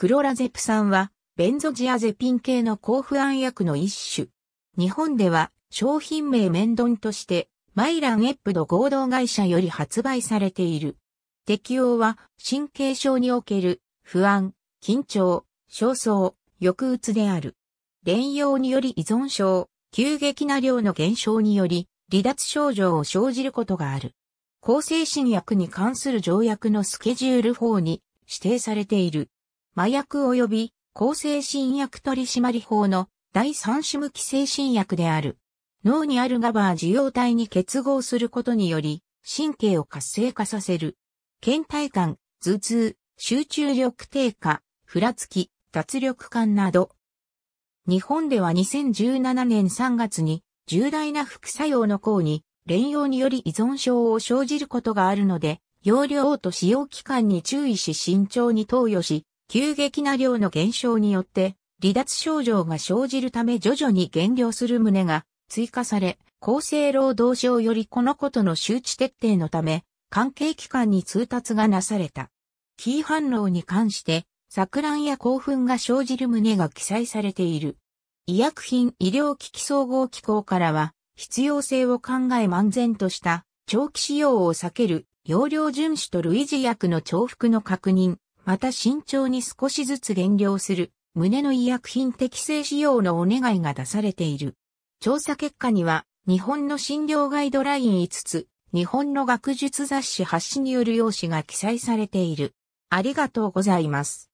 クロラゼプ酸は、ベンゾジアゼピン系の抗不安薬の一種。日本では、商品名メンドンとして、マイランエップド合同会社より発売されている。適用は、神経症における、不安、緊張、焦燥、抑うつである。連用により依存症、急激な量の減少により、離脱症状を生じることがある。抗精神薬に関する条約のスケジュール法に指定されている。麻薬及び抗精神薬取締法の第三種無期生新薬である。脳にあるガバー受容体に結合することにより、神経を活性化させる。倦怠感、頭痛、集中力低下、ふらつき、脱力感など。日本では2017年3月に重大な副作用の項に、連用により依存症を生じることがあるので、容量と使用期間に注意し慎重に投与し、急激な量の減少によって、離脱症状が生じるため徐々に減量する旨が追加され、厚生労働省よりこのことの周知徹底のため、関係機関に通達がなされた。キー反応に関して、錯乱や興奮が生じる旨が記載されている。医薬品医療機器総合機構からは、必要性を考え漫然とした長期使用を避ける、容量遵守と類似薬の重複の確認、また慎重に少しずつ減量する、胸の医薬品適正使用のお願いが出されている。調査結果には、日本の診療ガイドライン5つ、日本の学術雑誌発誌による用紙が記載されている。ありがとうございます。